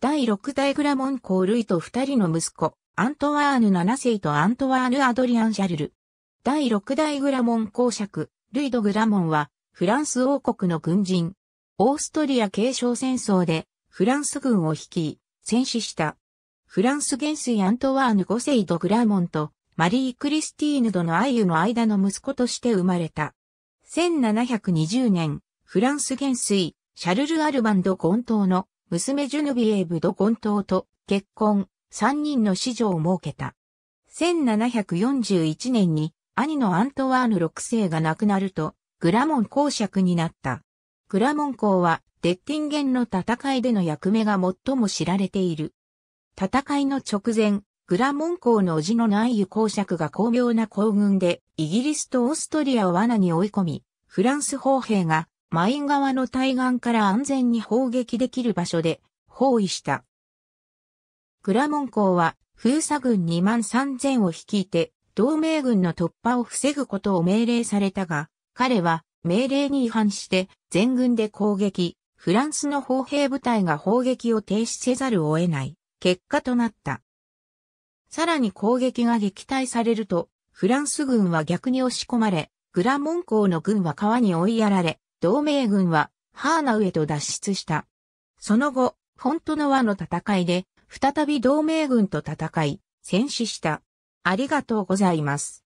第6代グラモン公ルイと二人の息子、アントワーヌ7世とアントワーヌ・アドリアン・シャルル。第6代グラモン公爵、ルイド・グラモンは、フランス王国の軍人。オーストリア継承戦争で、フランス軍を率い、戦死した。フランス元帥アントワーヌ5世ド・グラモンと、マリー・クリスティーヌドの愛友の間の息子として生まれた。1720年、フランス元帥、シャルル・アルバンド・ゴントーの娘ジュヌビエーブ・ド・ゴン島と結婚、3人の子女を設けた。1741年に兄のアントワーヌ6世が亡くなると、グラモン公爵になった。グラモン公は、デッティンゲンの戦いでの役目が最も知られている。戦いの直前、グラモン公の叔父の内ユ公爵が巧妙な行軍で、イギリスとオーストリアを罠に追い込み、フランス砲兵がマイン川の対岸から安全に砲撃できる場所で包囲した。グラモン港は封鎖軍2万3000を率いて同盟軍の突破を防ぐことを命令されたが、彼は命令に違反して全軍で攻撃、フランスの砲兵部隊が砲撃を停止せざるを得ない結果となった。さらに攻撃が撃退されると、フランス軍は逆に押し込まれ、グラモン港の軍は川に追いやられ、同盟軍はハーナウへと脱出した。その後、フォントノワの戦いで、再び同盟軍と戦い、戦死した。ありがとうございます。